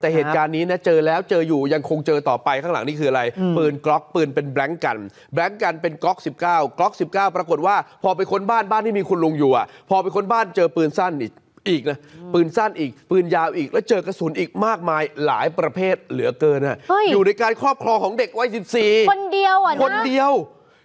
แต่เหตุการณ์นี้นะเจอแล้วเจออยู่ยังคงเจอต่อไปข้างหลังนี่คืออะไร ปืนกล็อกปืนเป็นแบล็งกันแบล็งกันเป็นกล็อก19กล็อก19 ปรากฏว่าพอไปค้นบ้านบ้านที่มีคุณลุงอยู่อ่ะ พอไปค้นบ้านเจอปืนสั้นอีกอีกนะปืนสั้นอีกปืนยาวอีกแล้วเจอกระสุนอีกมากมายหลายประเภทเหลือเกินอ่ะอยู่ในการครอบครองของเด็กวัย14 คนเดียวอ่ะคนเดียว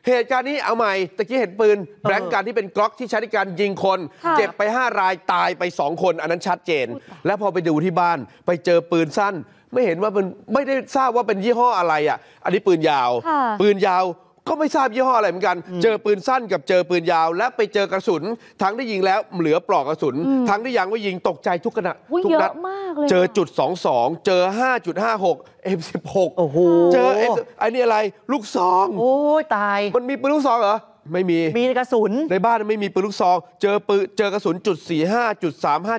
เหตุการณ์นี้เอาใหม่ตะกี้เห็นปืน แบล็งกันที่เป็นกล็อกที่ใช้ในการยิงคน เจ็บไป 5 รายตายไป 2 คนอันนั้นชัดเจน แล้วพอไปดูที่บ้านไปเจอปืนสั้น ไม่เห็นว่าเป็นไม่ได้ทราบว่าเป็นยี่ห้ออะไรอ่ะ อันนี้ปืนยาว ปืนยาวก็ไม่ทราบยี่ห้ออะไรเหมือนกัน เจอปืนสั้นกับเจอปืนยาว และไปเจอกระสุน ทั้งได้ยิงแล้วเหลือปลอกกระสุน ทั้งได้ยังว่ายิงตกใจทุกขณะทุกนัดเจอจุดสสององเจอห้าจุดห้ M16 โอ้โหเจอไอ้นี่อะไรลูกซองโอ้ตาย มันมีปืนลูกซองเหรอไม่มี มีกระสุน ในบ้านไม่มีปืนลูกซอง เจอปืนเจอกระสุนจุด45จุด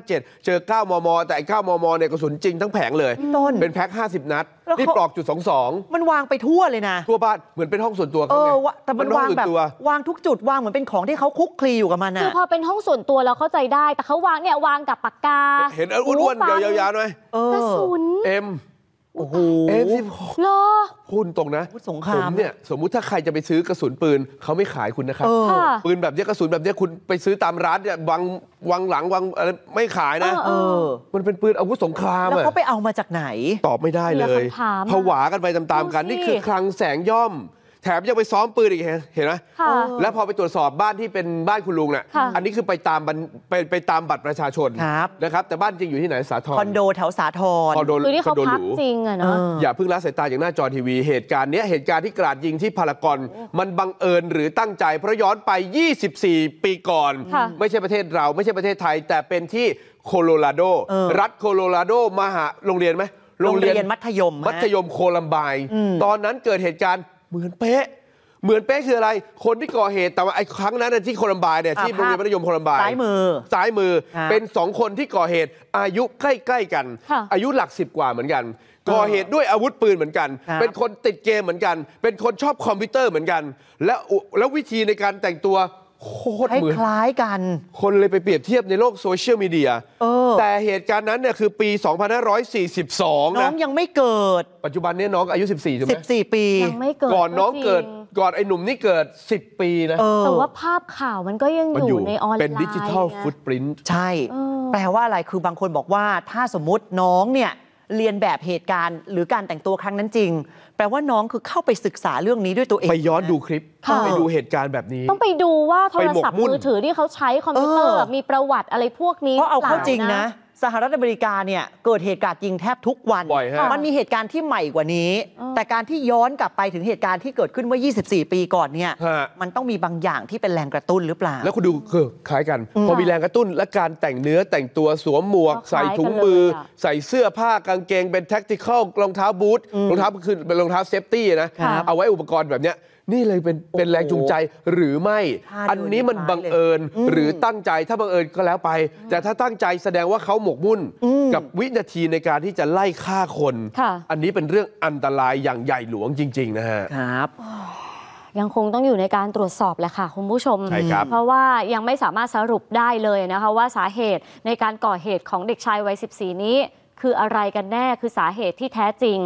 357เจอ9มมแต่ไอ้9มมเนี่ยกระสุนจริงทั้งแผงเลยต้นเป็นแพ็ค50นัด้าสิบนี่นี่ปลอกจุด22มันวางไปทั่วเลยนะ ทั่วบ้านเหมือนเป็นห้องส่วนตัวเอขาเนอ่ยแต่มันวางแบบวางทุกจุด วางเหมือนเป็นของที่เขาคุกคลีอยู่กับมันอะคือพอเป็นห้องส่วนตัวเราเข้าใจได้แต่เขาวางเนี่ยวางกับปากกา เห็นอ้วนๆยาวๆหน่อย กระสุนเอ็มโอ้โหเอฟสิบหกหรอพูดตรงนะสงครามผมเนี่ย สมมุติถ้าใครจะไปซื้อกระสุนปืนเขาไม่ขายคุณนะครับปืนแบบเนี้ยกระสุนแบบเนี้ยคุณไปซื้อตามร้านเนี่ยวางวางหลังวางอะไรไม่ขายนะเออมันเป็นปืนอาวุธสงครามแล้วเขาไปเอามาจากไหน ตอบไม่ได้เลยคามะผวากันไปตามๆกัน นี่คือคลังแสงย่อมแถมยังไปซ้อมปืนอีก เห็นไหม แล้วพอไปตรวจสอบบ้านที่เป็นบ้านคุณลุงน่ะอันนี้คือไปตามไปไปตามบัตรประชาชนนะครับ แต่บ้านจริงอยู่ที่ไหนสาทร คอนโดแถวสาทรคอนโดคือที่เขาพักจริงอะเนาะ อย่าเพิ่งละสายตาอย่างหน้าจอทีวี เหตุการณ์นี้เหตุการณ์ที่กราดยิงที่พารากอนมันบังเอิญหรือตั้งใจ เพราะย้อนไป 24 ปีก่อน ไม่ใช่ประเทศเราไม่ใช่ประเทศไทย แต่เป็นที่โคโลราโดรัฐโคโลราโดมหาโรงเรียนไหมโรงเรียนมัธยม มัธยมโคลัมบายตอนนั้นเกิดเหตุการณ์เหมือนเป๊ะเหมือนเป๊ะคืออะไร คนที่ก่อเหตุแต่ว่าไอ้ครั้งนั้นที่โคลัมบายเนี่ยที่โรงเรียนมัธยมโคลัมบายซ้าย มือซ้ายมือเป็นสองคนที่ก่อเหตุ อายุใกล้ ๆกัน อายุหลักสิบกว่าเหมือนกัน ก่อเหตุด้วยอาวุธปืนเหมือนกัน เป็นคนติดเกมเหมือนกัน เป็นคนชอบคอมพิวเตอร์เหมือนกัน และวแล้ววิธีในการแต่งตัวโคตรเหมือนคล้ายกัน คนเลยไปเปรียบเทียบในโลกโซเชียลมีเดียแต่เหตุการณ์นั้นเนี่ยคือปี 2542 น้องยังไม่เกิด ปัจจุบันนี้น้องอายุ 14 ใช่ไหม14 ปี ยังไม่เกิดก่อนน้องเกิดก่อนไอ้หนุ่มนี่เกิด 10 ปีนะแต่ว่าภาพข่าวมันก็ยังอยู่ในออนไลน์เป็นดิจิทัลฟุตปรินต์ใช่แปลว่าอะไรคือบางคนบอกว่าถ้าสมมติน้องเนี่ยเรียนแบบเหตุการณ์ หรือการแต่งตัวครั้งนั้นจริง แปลว่าน้องคือเข้าไปศึกษาเรื่องนี้ด้วยตัวเอง ไปย้อนดูคลิปต้องไปดูเหตุการณ์แบบนี้ ต้องไปดูว่าโทรศัพท์มือถือที่เขาใช้คอมพิวเตอร์มีประวัติอะไรพวกนี้เพราะเอาเข้าจริงนะสหรัฐอเมริกาเนี่ยเกิดเหตุการณ์ยิงแทบทุกวัน มันมีเหตุการณ์ที่ใหม่กว่านี้ แต่การที่ย้อนกลับไปถึงเหตุการณ์ที่เกิดขึ้นเมื่อ 24 ปีก่อนเนี่ย มันต้องมีบางอย่างที่เป็นแรงกระตุ้นหรือเปล่า แล้วคุณดูคือคล้ายกัน พอมีแรงกระตุ้น และการแต่งเนื้อแต่งตัวสวมหมวก ใส่ถุงมือ ใส่เสื้อผ้ากางเกง เป็นแท็กติคอลรองเท้าบูทรองเท้าคือเป็นรองเท้าเซฟตี้นะ เอาไว้อุปกรณ์แบบเนี้ยนี่เลยเป็นเป็นแรงจูงใจหรือไม่ อันนี้มันบังเอิญหรือตั้งใจ ถ้าบังเอิญก็แล้วไป แต่ถ้าตั้งใจแสดงว่าเขาหมกมุ่นกับวินาทีในการที่จะไล่ฆ่าคน อันนี้เป็นเรื่องอันตรายอย่างใหญ่หลวงจริงๆนะฮะ ครับ ยังคงต้องอยู่ในการตรวจสอบแหละค่ะคุณผู้ชม เพราะว่ายังไม่สามารถสรุปได้เลยนะคะว่าสาเหตุในการก่อเหตุของเด็กชายวัย14 นี้ คืออะไรกันแน่คือสาเหตุที่แท้จริง